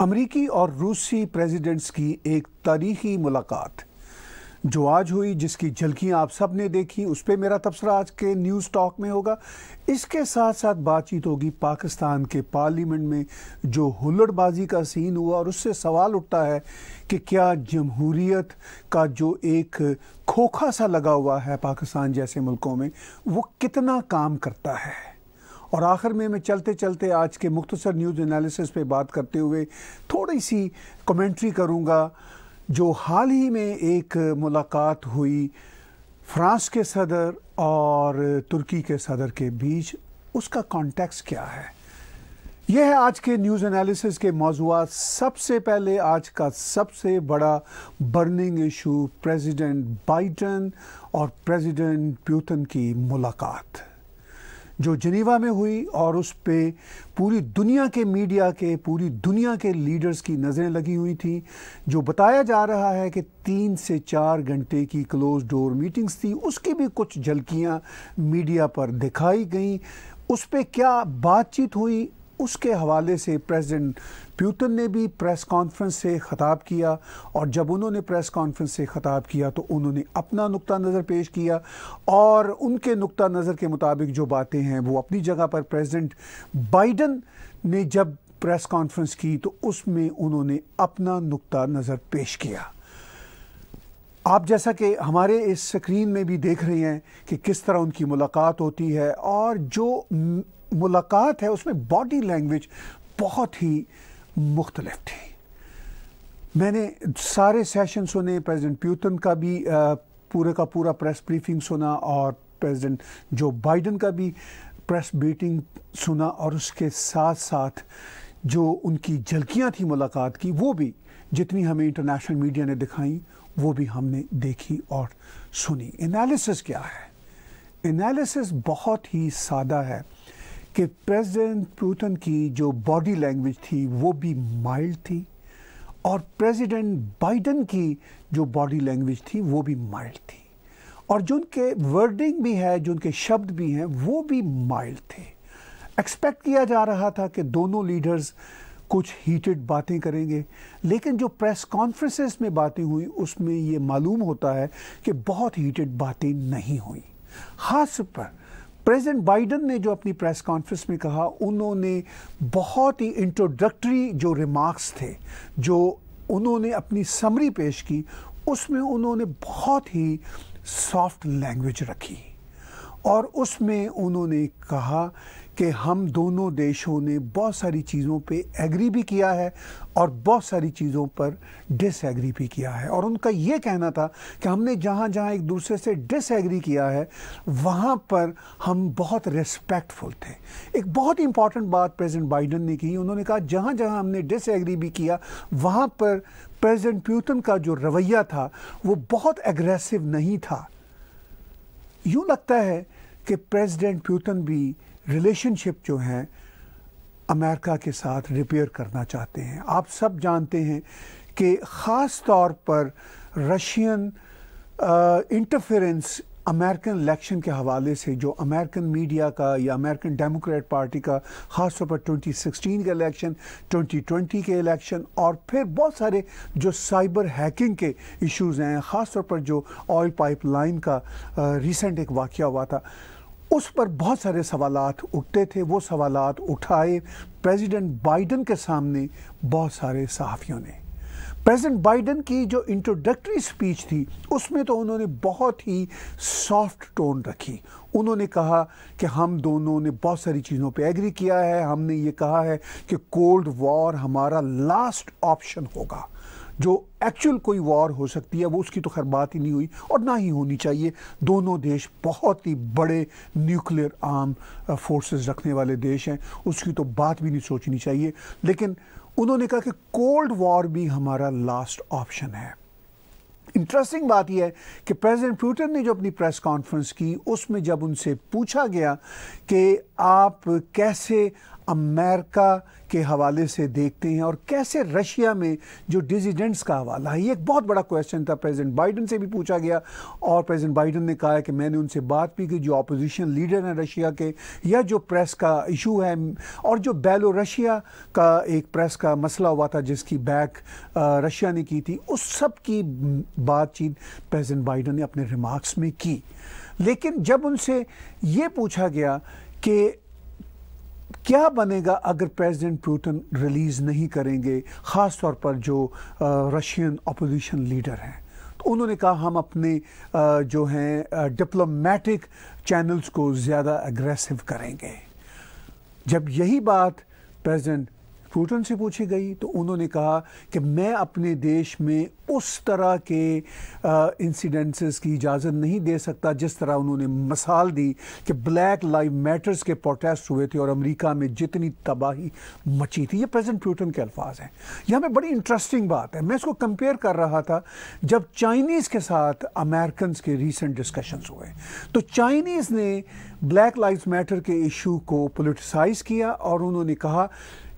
अमरीकी और रूसी प्रेसिडेंट्स की एक तारीखी मुलाकात जो आज हुई जिसकी झलकियाँ आप सब ने देखी उस पर मेरा तबसरा आज के न्यूज़ टॉक में होगा इसके साथ साथ बातचीत होगी पाकिस्तान के पार्लियामेंट में जो हुल्लड़बाजी का सीन हुआ और उससे सवाल उठता है कि क्या जमहूरीत का जो एक खोखा सा लगा हुआ है पाकिस्तान जैसे मुल्कों में वो कितना काम करता है और आखिर में मैं चलते चलते आज के मुख्तसर न्यूज़ एनालिसिस पे बात करते हुए थोड़ी सी कमेंट्री करूँगा जो हाल ही में एक मुलाकात हुई फ्रांस के सदर और तुर्की के सदर के बीच उसका कॉन्टेक्स क्या है यह है आज के न्यूज़ एनालिसिस के मौजूद सबसे पहले आज का सबसे बड़ा बर्निंग इशू प्रेसिडेंट बाइडन और प्रेसिडेंट प्यूतन की मुलाकात जो जनीवा में हुई और उस पर पूरी दुनिया के मीडिया के पूरी दुनिया के लीडर्स की नज़रें लगी हुई थी जो बताया जा रहा है कि तीन से चार घंटे की क्लोज डोर मीटिंग्स थी उसकी भी कुछ झलकियाँ मीडिया पर दिखाई गई उस पर क्या बातचीत हुई उसके हवाले से प्रेसिडेंट प्यूतन ने भी प्रेस कॉन्फ्रेंस से ख़ताब किया और जब उन्होंने प्रेस कॉन्फ्रेंस से ख़ताब किया तो उन्होंने अपना नुक़ नज़र पेश किया और उनके नुक़ नज़र के मुताबिक जो बातें हैं वो अपनी जगह पर प्रेसिडेंट बाइडन ने जब प्रेस कॉन्फ्रेंस की तो उसमें उन्होंने अपना नुक़ नज़र पेश किया आप जैसा कि हमारे इस स्क्रीन में भी देख रहे हैं कि किस तरह उनकी मुलाकात होती है और जो मुलाकात है उसमें बॉडी लैंग्वेज बहुत ही मुख्तलफ थी मैंने सारे सेशन सुने प्रेसिडेंट प्यूतन का भी पूरे का पूरा प्रेस ब्रीफिंग सुना और प्रेसिडेंट जो बाइडन का भी प्रेस ब्रीटिंग सुना और उसके साथ साथ जो उनकी झलकियाँ थी मुलाकात की वो भी जितनी हमें इंटरनेशनल मीडिया ने दिखाई वो भी हमने देखी और सुनी एनालिसिस क्या है एनालिसिस बहुत ही सादा है कि प्रेसिडेंट पुतिन की जो बॉडी लैंग्वेज थी वो भी माइल्ड थी और प्रेसिडेंट बाइडन की जो बॉडी लैंग्वेज थी वो भी माइल्ड थी और जो उनके वर्डिंग भी है जो उनके शब्द भी हैं वो भी माइल्ड थे एक्सपेक्ट किया जा रहा था कि दोनों लीडर्स कुछ हीटेड बातें करेंगे लेकिन जो प्रेस कॉन्फ्रेंसेस में बातें हुई उसमें ये मालूम होता है कि बहुत हीटेड बातें नहीं हुई खास पर प्रेसिडेंट बाइडन ने जो अपनी प्रेस कॉन्फ्रेंस में कहा उन्होंने बहुत ही इंट्रोडक्टरी जो रिमार्क्स थे जो उन्होंने अपनी समरी पेश की उसमें उन्होंने बहुत ही सॉफ्ट लैंग्वेज रखी और उसमें उन्होंने कहा कि हम दोनों देशों ने बहुत सारी चीज़ों पे एग्री भी किया है और बहुत सारी चीज़ों पर डिसएग्री भी किया है और उनका ये कहना था कि हमने जहाँ जहाँ एक दूसरे से डिसएग्री किया है वहाँ पर हम बहुत रिस्पेक्टफुल थे एक बहुत इंपॉर्टेंट बात प्रेसिडेंट बाइडन ने की उन्होंने कहा जहाँ जहाँ हमने डिसएग्री भी किया वहाँ पर प्रेसिडेंट प्यूटन का जो रवैया था वो बहुत एग्रेसिव नहीं था यूँ लगता है कि प्रेसिडेंट प्यूटन भी रिलेशनशिप जो हैं अमेरिका के साथ रिपेयर करना चाहते हैं आप सब जानते हैं कि ख़ास तौर पर रशियन इंटरफेरेंस अमेरिकन इलेक्शन के हवाले से जो अमेरिकन मीडिया का या अमेरिकन डेमोक्रेट पार्टी का ख़ास तौर पर 2016 के इलेक्शन 2020 के इलेक्शन और फिर बहुत सारे जो साइबर हैकिंग के इश्यूज़ हैं ख़ास तौर पर जो ऑयल पाइपलाइन का रिसेंट एक वाक़ हुआ था उस पर बहुत सारे सवाल उठते थे वो सवाल उठाए प्रेजिडेंट बाइडन के सामने बहुत सारे सहाफ़ियों ने प्रेसिडेंट बाइडन की जो इंट्रोडक्टरी स्पीच थी उसमें तो उन्होंने बहुत ही सॉफ्ट टोन रखी उन्होंने कहा कि हम दोनों ने बहुत सारी चीज़ों पे एग्री किया है हमने ये कहा है कि कोल्ड वॉर हमारा लास्ट ऑप्शन होगा जो एक्चुअल कोई वॉर हो सकती है वो उसकी तो खैर बात ही नहीं हुई और ना ही होनी चाहिए दोनों देश बहुत ही बड़े न्यूक्लियर आर्म फोर्सेस रखने वाले देश हैं उसकी तो बात भी नहीं सोचनी चाहिए लेकिन उन्होंने कहा कि कोल्ड वॉर भी हमारा लास्ट ऑप्शन है इंटरेस्टिंग बात यह है कि प्रेसिडेंट पुतिन ने जो अपनी प्रेस कॉन्फ्रेंस की उसमें जब उनसे पूछा गया कि आप कैसे अमेरिका के हवाले से देखते हैं और कैसे रशिया में जो डिजिडेंट्स का हवाला है ये एक बहुत बड़ा क्वेश्चन था प्रेसिडेंट बाइडन से भी पूछा गया और प्रेसिडेंट बाइडन ने कहा कि मैंने उनसे बात भी की जो अपोजिशन लीडर हैं रशिया के या जो प्रेस का इशू है और जो बैलो रशिया का एक प्रेस का मसला हुआ था जिसकी बैक रशिया ने की थी उस सब की बातचीत प्रेजिडेंट बाइडन ने अपने रिमार्क्स में की लेकिन जब उनसे ये पूछा गया कि क्या बनेगा अगर प्रेसिडेंट पुतिन रिलीज़ नहीं करेंगे ख़ास तौर पर जो रशियन अपोजिशन लीडर हैं तो उन्होंने कहा हम अपने जो हैं डिप्लोमेटिक चैनल्स को ज़्यादा एग्रेसिव करेंगे जब यही बात प्रेसिडेंट पुटन से पूछी गई तो उन्होंने कहा कि मैं अपने देश में उस तरह के इंसिडेंसेस की इजाज़त नहीं दे सकता जिस तरह उन्होंने मिसाल दी कि ब्लैक लाइव मैटर्स के प्रोटेस्ट हुए थे और अमेरिका में जितनी तबाही मची थी ये प्रेजेंट प्यूटन के अल्फाज हैं यह हमें बड़ी इंटरेस्टिंग बात है मैं इसको कंपेयर कर रहा था जब चाइनीज़ के साथ अमेरिकन के रिसेंट डिस्कशन हुए तो चाइनीज़ ने ब्लैक लाइव मैटर के इशू को पोलिटिसाइज़ किया और उन्होंने कहा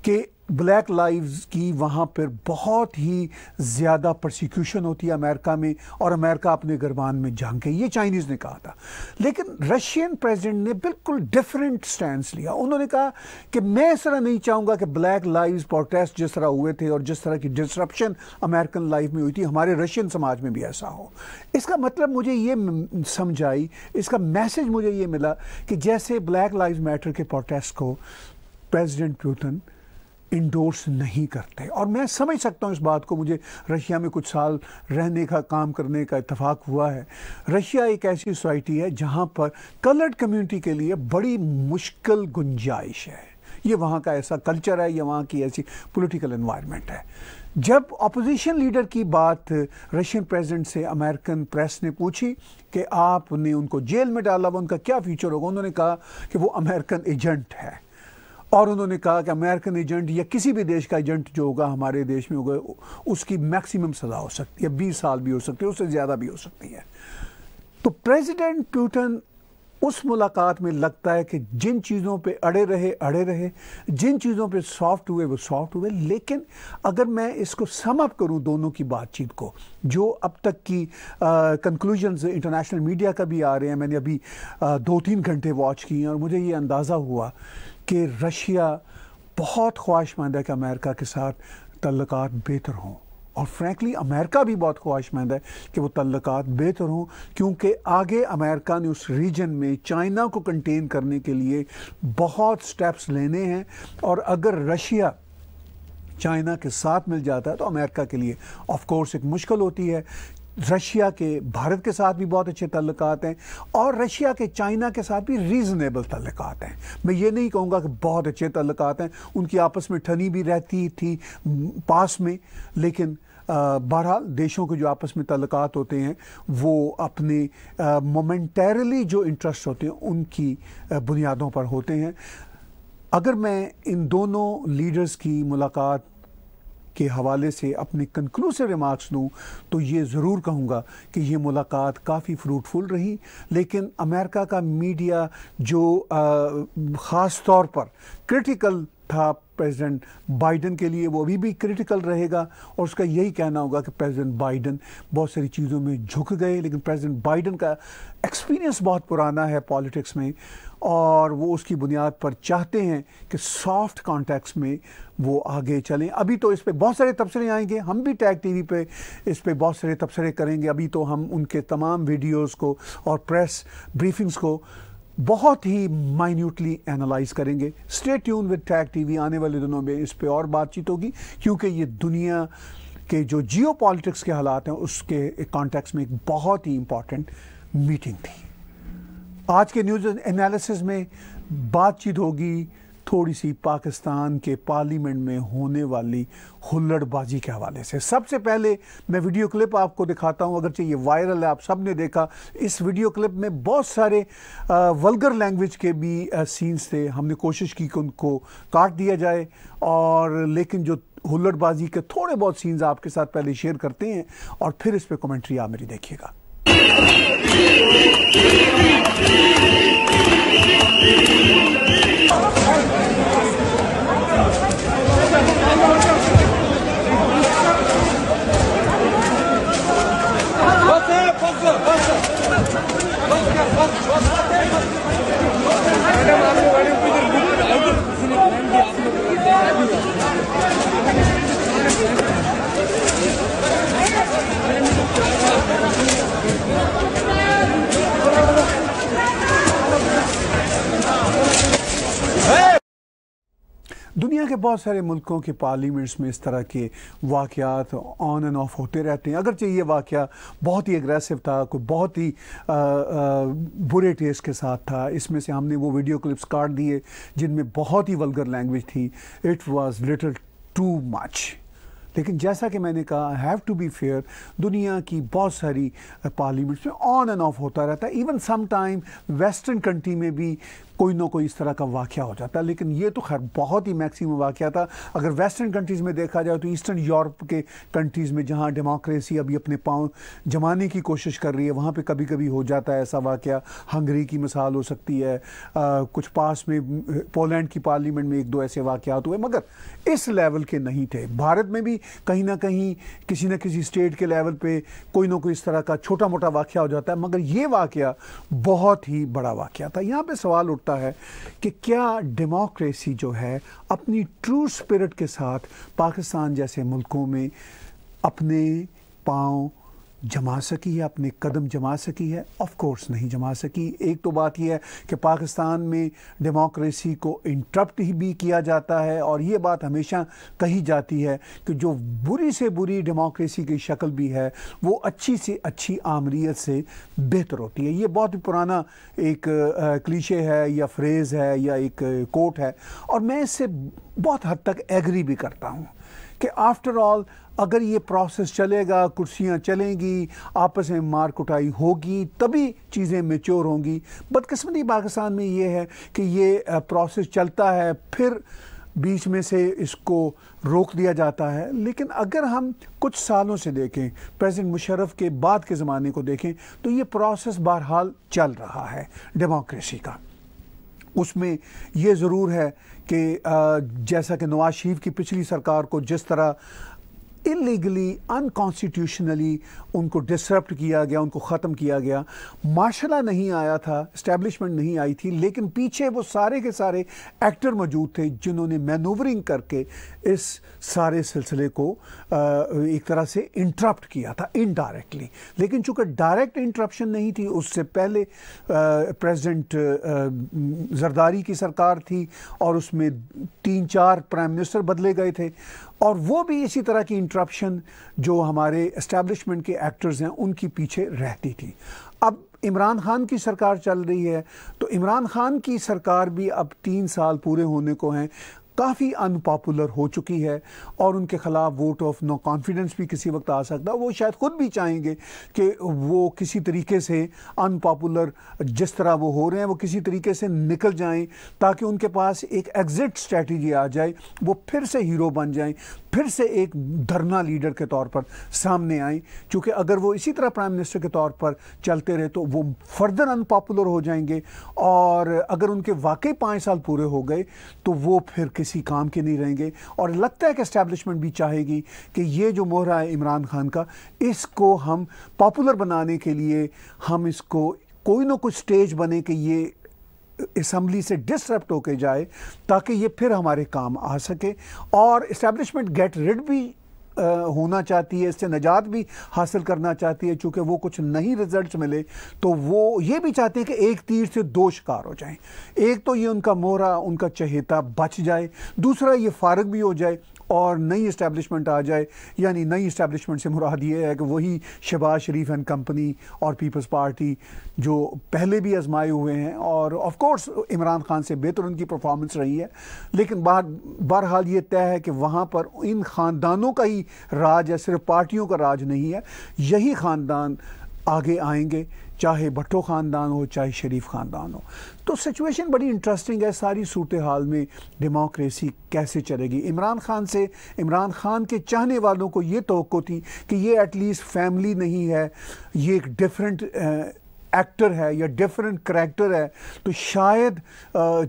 कि ब्लैक लाइव्स की वहाँ पर बहुत ही ज़्यादा प्रोसिक्यूशन होती है अमेरिका में और अमेरिका अपने गरबान में जंग के ये चाइनीज़ ने कहा था लेकिन रशियन प्रेसिडेंट ने बिल्कुल डिफरेंट स्टैंड लिया उन्होंने कहा कि मैं इस तरह नहीं चाहूँगा कि ब्लैक लाइव्स प्रोटेस्ट जिस तरह हुए थे और जिस तरह की डिस्ट्रप्शन अमेरिकन लाइफ में हुई थी हमारे रशियन समाज में भी ऐसा हो इसका मतलब मुझे ये समझ आई इसका मैसेज मुझे ये मिला कि जैसे ब्लैक लाइव मैटर के प्रोटेस्ट को प्रेजिडेंट प्यूटन इंडोर्स नहीं करते और मैं समझ सकता हूँ इस बात को मुझे रशिया में कुछ साल रहने का काम करने का इतफाक़ हुआ है रशिया एक ऐसी सोसाइटी है जहाँ पर कलर्ड कम्युनिटी के लिए बड़ी मुश्किल गुंजाइश है ये वहाँ का ऐसा कल्चर है या वहाँ की ऐसी पॉलिटिकल इन्वायरमेंट है जब अपोजिशन लीडर की बात रशियन प्रेसिडेंट से अमेरिकन प्रेस ने पूछी कि आपने उनको जेल में डाला वो उनका क्या फ्यूचर होगा उन्होंने कहा कि वो अमेरिकन एजेंट है और उन्होंने कहा कि अमेरिकन एजेंट या किसी भी देश का एजेंट जो होगा हमारे देश में होगा उसकी मैक्सिमम सज़ा हो सकती है बीस साल भी हो सकती है उससे ज़्यादा भी हो सकती है तो प्रेसिडेंट प्यूटन उस मुलाकात में लगता है कि जिन चीज़ों पे अड़े रहे अड़े रहे जिन चीज़ों पे सॉफ्ट हुए वो सॉफ्ट हुए लेकिन अगर मैं इसको समअप करूँ दोनों की बातचीत को जो अब तक की कंक्लूजनस इंटरनेशनल मीडिया का भी आ रहे हैं मैंने अभी आ, दो तीन घंटे वॉच किए हैं और मुझे ये अंदाज़ा हुआ कि रशिया बहुत ख्वाहिशमंद है कि अमेरिका के साथ तल्लक बेहतर हों और फ्रैंकली अमेरिका भी बहुत ख्वाहिशमंद है कि वो तल्लक बेहतर हों क्योंकि आगे अमेरिका ने उस रीजन में चाइना को कंटेन करने के लिए बहुत स्टेप्स लेने हैं और अगर रशिया चाइना के साथ मिल जाता है तो अमेरिका के लिए ऑफ कोर्स एक मुश्किल होती है रशिया के भारत के साथ भी बहुत अच्छे तल्लक हैं और रशिया के चाइना के साथ भी रीज़नेबल तल्लक हैं मैं ये नहीं कहूँगा कि बहुत अच्छे तल्लक हैं उनकी आपस में ठनी भी रहती थी पास में लेकिन बहरहाल देशों के जो आपस में तल्लक होते हैं वो अपने मोमेंटरली जो इंटरेस्ट होते हैं उनकी बुनियादों पर होते हैं अगर मैं इन दोनों लीडर्स की मुलाकात के हवाले से अपने कंक्लूसिव रिमार्क्स दूँ तो ये ज़रूर कहूँगा कि ये मुलाकात काफ़ी फ्रूटफुल रही लेकिन अमेरिका का मीडिया जो ख़ास तौर पर क्रिटिकल था प्रेसिडेंट बाइडन के लिए वो अभी भी क्रिटिकल रहेगा और उसका यही कहना होगा कि प्रेसिडेंट बाइडन बहुत सारी चीज़ों में झुक गए लेकिन प्रेसिडेंट बाइडन का एक्सपीरियंस बहुत पुराना है पॉलिटिक्स में और वो उसकी बुनियाद पर चाहते हैं कि सॉफ्ट कॉन्टैक्ट्स में वो आगे चलें अभी तो इस पर बहुत सारे तबसरे आएंगे हम भी टैग टीवी पे इस पर बहुत सारे तबसरे करेंगे अभी तो हम उनके तमाम वीडियोस को और प्रेस ब्रीफिंग्स को बहुत ही माइन्यूटली एनालाइज करेंगे stay tuned with Tag TV आने वाले दिनों में इस पर और बातचीत होगी क्योंकि ये दुनिया के जो जियो पॉलिटिक्स के हालात हैं उसके एक कॉन्टेक्स्ट में एक बहुत ही इम्पॉर्टेंट मीटिंग थी आज के न्यूज़ एनालिसिस में बातचीत होगी थोड़ी सी पाकिस्तान के पार्लियामेंट में होने वाली हुल्लड़बाजी के हवाले से सबसे पहले मैं वीडियो क्लिप आपको दिखाता हूँ अगरचे ये वायरल है आप सब ने देखा इस वीडियो क्लिप में बहुत सारे वल्गर लैंग्वेज के भी सीन्स थे हमने कोशिश की कि उनको काट दिया जाए और लेकिन जो हुल्लड़बाजी के थोड़े बहुत सीन्स आपके साथ पहले शेयर करते हैं और फिर इस पर कमेंट्री आप मेरी देखिएगा बहुत सारे मुल्कों के पार्लियामेंट्स में इस तरह के वाक़ ऑन एंड ऑफ होते रहते हैं अगरचे ये वाक़ बहुत ही एग्रेसिव था कोई बहुत ही आ, आ, बुरे टेस्ट के साथ था इसमें से हमने वो वीडियो क्लिप्स काट दिए जिनमें बहुत ही वलगर लैंग्वेज थी it was little too much लेकिन जैसा कि मैंने कहा I have to be fair दुनिया की बहुत सारी पार्लियामेंट्स में ऑन एंड ऑफ होता रहता है even some time western country में भी कोई ना कोई इस तरह का वाक़ हो जाता है लेकिन ये तो खैर बहुत ही मैक्सिमम वाक़ था अगर वेस्टर्न कंट्रीज़ में देखा जाए तो ईस्टर्न यूरोप के कंट्रीज़ में जहाँ डेमोक्रेसी अभी अपने पाँव जमाने की कोशिश कर रही है वहाँ पर कभी कभी हो जाता है ऐसा वाक़ हंगरी की मिसाल हो सकती है आ, कुछ पास में पोलैंड की पार्लियामेंट में एक दो ऐसे वाक़ तो हुए मगर इस लेवल के नहीं थे भारत में भी कहीं ना कहीं किसी न किसी स्टेट के लेवल पर कोई ना कोई इस तरह का छोटा मोटा वाक़ हो जाता है मगर ये वाक़ बहुत ही बड़ा वाक़ था यहाँ पर सवाल उठता होता है कि क्या डेमोक्रेसी जो है अपनी ट्रू स्पिरिट के साथ पाकिस्तान जैसे मुल्कों में अपने पाँव जमा सकी है अपने कदम जमा सकी है ऑफ कोर्स नहीं जमा सकी एक तो बात यह है कि पाकिस्तान में डेमोक्रेसी को इंटरप्ट ही भी किया जाता है और ये बात हमेशा कही जाती है कि जो बुरी से बुरी डेमोक्रेसी की शक्ल भी है वो अच्छी से अच्छी आमरीत से बेहतर होती है ये बहुत पुराना एक क्लीशे है या फ्रेज़ है या एक कोट है और मैं इससे बहुत हद तक एग्री भी करता हूँ कि आफ्टर ऑल अगर ये प्रोसेस चलेगा कुर्सियाँ चलेंगी आपस में मार कुटाई होगी तभी चीज़ें मेच्योर होंगी बदकस्मती पाकिस्तान में ये है कि ये प्रोसेस चलता है फिर बीच में से इसको रोक दिया जाता है लेकिन अगर हम कुछ सालों से देखें प्रेसिडेंट मुशरफ के बाद के ज़माने को देखें तो ये प्रोसेस बहरहाल चल रहा है डेमोक्रेसी का उसमें ये ज़रूर है कि जैसा कि नवाज शरीफ की पिछली सरकार को जिस तरह इलीगली अनकॉन्स्टिट्यूशनली उनको डिसरप्ट किया गया उनको ख़त्म किया गया माशाला नहीं आया था इस्टेब्लिशमेंट नहीं आई थी लेकिन पीछे वो सारे के सारे एक्टर मौजूद थे जिन्होंने मैनूवरिंग करके इस सारे सिलसिले को एक तरह से इंटरप्ट किया था इनडायरेक्टली लेकिन चूँकि डायरेक्ट इंटरप्शन नहीं थी उससे पहले प्रेजिडेंट जरदारी की सरकार थी और उसमें तीन चार प्राइम मिनिस्टर बदले गए थे और वो भी इसी तरह की इंटरप्शन जो हमारे इस्टेब्लिशमेंट के एक्टर्स हैं उनकी पीछे रहती थी अब इमरान खान की सरकार चल रही है तो इमरान खान की सरकार भी अब तीन साल पूरे होने को हैं काफ़ी अनपॉपुलर हो चुकी है और उनके ख़िलाफ़ वोट ऑफ नो कॉन्फिडेंस भी किसी वक्त आ सकता है वो शायद ख़ुद भी चाहेंगे कि वो किसी तरीके से अनपॉपुलर जिस तरह वो हो रहे हैं वो किसी तरीके से निकल जाएं ताकि उनके पास एक एग्ज़िट स्ट्रेटजी आ जाए वो फिर से हीरो बन जाएं फिर से एक धरना लीडर के तौर पर सामने आई क्योंकि अगर वो इसी तरह प्राइम मिनिस्टर के तौर पर चलते रहे तो वो फर्दर अनपॉपुलर हो जाएंगे और अगर उनके वाकई पाँच साल पूरे हो गए तो वो फिर किसी काम के नहीं रहेंगे और लगता है कि इस्टेब्लिशमेंट भी चाहेगी कि ये जो मोहरा है इमरान खान का इसको हम पॉपुलर बनाने के लिए हम इसको कोई ना कोई स्टेज बने कि ये इसम्बली से डिसरप्ट होके जाए ताकि ये फिर हमारे काम आ सके और इस्टेब्लिशमेंट गेट रिड भी होना चाहती है इससे नजात भी हासिल करना चाहती है चूँकि वो कुछ नहीं रिजल्ट मिले तो वो ये भी चाहते हैं कि एक तीर से दो शिकार हो जाएं एक तो ये उनका मोहरा उनका चहेता बच जाए दूसरा ये फारग भी हो जाए और नई इस्टेबलिशमेंट आ जाए यानी नई इस्टेबलिशमेंट से मुराद ये है कि वही शहबाज शरीफ एंड कंपनी और पीपल्स पार्टी जो पहले भी आजमाए हुए हैं और ऑफ कोर्स इमरान खान से बेहतर उनकी परफॉर्मेंस रही है लेकिन बहरहाल ये तय है कि वहाँ पर इन ख़ानदानों का ही राज है सिर्फ पार्टियों का राज नहीं है यही ख़ानदान आगे आएंगे चाहे भट्टो ख़ानदान हो चाहे शरीफ ख़ानदान हो तो सिचुएशन बड़ी इंटरेस्टिंग है सारी सूरत हाल में डेमोक्रेसी कैसे चलेगी इमरान खान से इमरान खान के चाहने वालों को ये तो थी कि ये एटलीस्ट फैमिली नहीं है ये एक डिफरेंट एक्टर है या डिफरेंट करेक्टर है तो शायद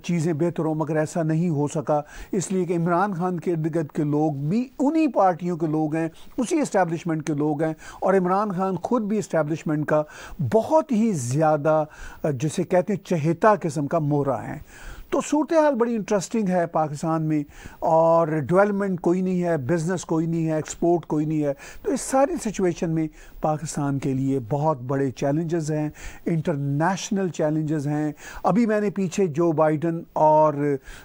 चीज़ें बेहतर हों मगर ऐसा नहीं हो सका इसलिए कि इमरान खान के इर्द गिर्द के लोग भी उन्हीं पार्टियों के लोग हैं उसी इस्टेबलिशमेंट के लोग हैं और इमरान खान खुद भी इस्टेबलिशमेंट का बहुत ही ज़्यादा जिसे कहते हैं चहेता किस्म का मोहरा है तो सूरत हाल बड़ी इंटरेस्टिंग है पाकिस्तान में और डेवलपमेंट कोई नहीं है बिज़नेस कोई नहीं है एक्सपोर्ट कोई नहीं है तो इस सारी सिचुएशन में पाकिस्तान के लिए बहुत बड़े चैलेंजेस हैं इंटरनेशनल चैलेंजेस हैं अभी मैंने पीछे जो बाइडन और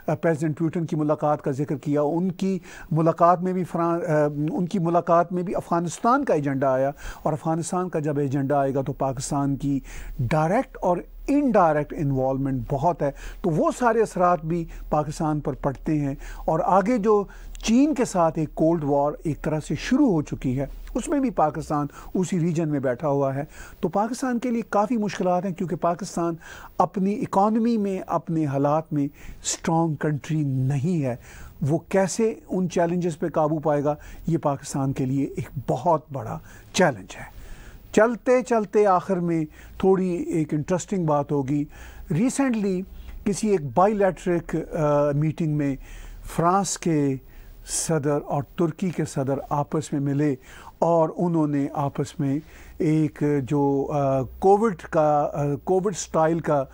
प्रेसिडेंट प्यूटन की मुलाकात का जिक्र किया उनकी मुलाकात में भी फ्रांस उनकी मुलाकात में भी अफ़गानिस्तान का एजेंडा आया और अफ़गानिस्तान का जब एजेंडा आएगा तो पाकिस्तान की डायरेक्ट और इनडायरेक्ट इन्वॉलमेंट बहुत है तो वो सारे असरात भी पाकिस्तान पर पड़ते हैं और आगे जो चीन के साथ एक कोल्ड वॉर एक तरह से शुरू हो चुकी है उसमें भी पाकिस्तान उसी रीजन में बैठा हुआ है तो पाकिस्तान के लिए काफ़ी मुश्किल हैं क्योंकि पाकिस्तान अपनी इकॉनमी में अपने हालात में स्ट्रॉन्ग कंट्री नहीं है वो कैसे उन चैलेंजेस पे काबू पाएगा ये पाकिस्तान के लिए एक बहुत बड़ा चैलेंज है चलते चलते आखिर में थोड़ी एक इंटरेस्टिंग बात होगी रिसेंटली किसी एक बाइलेट्रिक मीटिंग में फ्रांस के सदर और तुर्की के सदर आपस में मिले और उन्होंने आपस में एक जो कोविड का कोविड स्टाइल का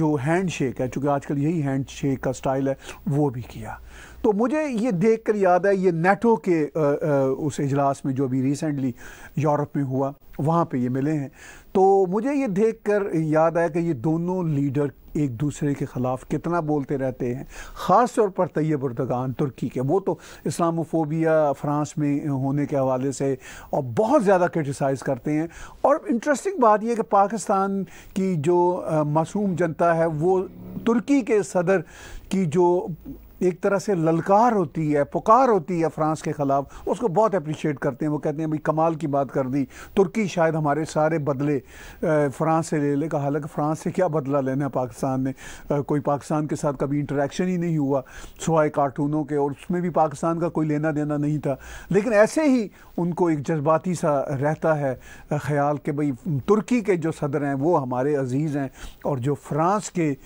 जो हैंड शेक है चूँकि आजकल यही हैंड शेक का स्टाइल है वो भी किया तो मुझे ये देख कर याद है ये नेटो के आ, आ, उस इजलास में जो अभी रिसेंटली यूरोप में हुआ वहाँ पे ये मिले हैं तो मुझे ये देख कर याद आया कि ये दोनों लीडर एक दूसरे के ख़िलाफ़ कितना बोलते रहते हैं ख़ास तौर पर तैयब उर्दगान तुर्की के वो तो इस्लामोफोबिया फ्रांस में होने के हवाले से और बहुत ज़्यादा क्रिटिसाइज़ करते हैं और इंटरेस्टिंग बात यह कि पाकिस्तान की जो मासूम जनता है वो तुर्की के सदर की जो एक तरह से ललकार होती है पुकार होती है फ्रांस के ख़िलाफ़ उसको बहुत अप्रिशिएट करते हैं वो कहते हैं भाई कमाल की बात कर दी तुर्की शायद हमारे सारे बदले फ़्रांस से ले ले का हालांकि फ़्रांस से क्या बदला लेना है पाकिस्तान ने कोई पाकिस्तान के साथ कभी इंटरेक्शन ही नहीं हुआ सवाए कार्टूनों के और उसमें भी पाकिस्तान का कोई लेना देना नहीं था लेकिन ऐसे ही उनको एक जज्बाती सा रहता है ख्याल कि भाई तुर्की के जो सदर हैं वो हमारे अजीज़ हैं और जो फ्रांस के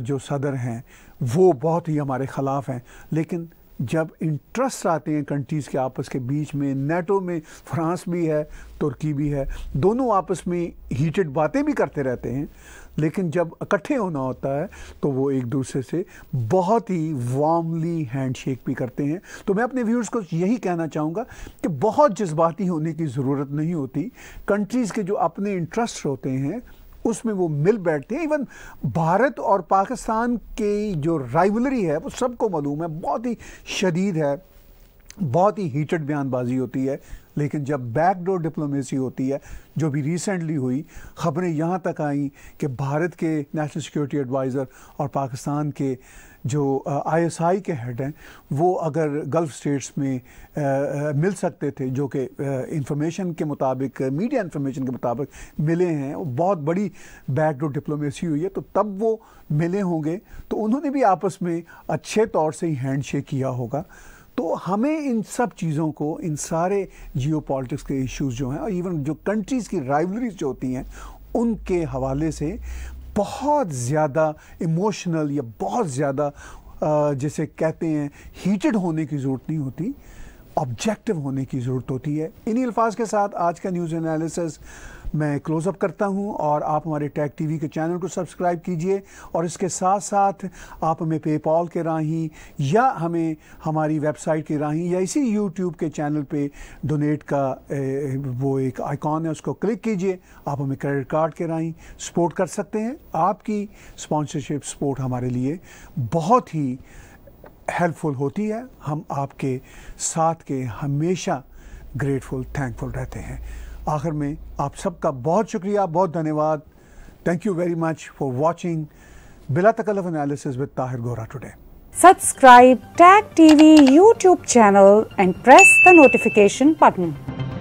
जो सदर हैं वो बहुत ही हमारे ख़िलाफ़ हैं लेकिन जब इंटरेस्ट आते हैं कंट्रीज़ के आपस के बीच में नेटो में फ्रांस भी है तुर्की भी है दोनों आपस में हीटेड बातें भी करते रहते हैं लेकिन जब इकट्ठे होना होता है तो वो एक दूसरे से बहुत ही वार्मली हैंडशेक भी करते हैं तो मैं अपने व्यूअर्स को यही कहना चाहूँगा कि बहुत जज्बाती होने की ज़रूरत नहीं होती कंट्रीज़ के जो अपने इंटरेस्ट होते हैं उसमें वो मिल बैठते हैं इवन भारत और पाकिस्तान की जो राइवलरी है वो सबको मालूम है बहुत ही शदीद है बहुत ही हीटेड बयानबाजी होती है लेकिन जब बैकडोर डिप्लोमेसी होती है जो भी रिसेंटली हुई खबरें यहाँ तक आई कि भारत के नेशनल सिक्योरिटी एडवाइज़र और पाकिस्तान के जो आईएसआई के हेड हैं वो अगर गल्फ़ स्टेट्स में आ, मिल सकते थे जो कि इंफॉर्मेशन के मुताबिक मीडिया इंफॉर्मेशन के मुताबिक मिले हैं बहुत बड़ी बैकडोर डिप्लोमेसी हुई है तो तब वो मिले होंगे तो उन्होंने भी आपस में अच्छे तौर से ही हैंडशेक किया होगा तो हमें इन सब चीज़ों को इन सारे जियो के इश्यूज़ जो हैं और इवन जो कंट्रीज़ की राइवलरीज जो होती हैं उनके हवाले से बहुत ज़्यादा इमोशनल या बहुत ज़्यादा जैसे कहते हैं हीटेड होने की ज़रूरत नहीं होती ऑब्जेक्टिव होने की ज़रूरत होती है इन्हीं अल्फाज के साथ आज का न्यूज़ एनालिसिस मैं क्लोज़अप करता हूं और आप हमारे टैग टीवी के चैनल को सब्सक्राइब कीजिए और इसके साथ साथ आप हमें पेपॉल के राहीं या हमें हमारी वेबसाइट के राहीं या इसी यूट्यूब के चैनल पे डोनेट का वो एक आइकॉन है उसको क्लिक कीजिए आप हमें क्रेडिट कार्ड के राहीं सपोर्ट कर सकते हैं आपकी स्पॉन्सरशिप सपोर्ट हमारे लिए बहुत ही हेल्पफुल होती है हम आपके साथ के हमेशा ग्रेटफुल थैंकफुल रहते हैं आखिर में आप सबका बहुत शुक्रिया बहुत धन्यवाद thank you very much for watching बिला तकल्लफ analysis with Tahir Gora today subscribe Tag TV YouTube channel and press the notification button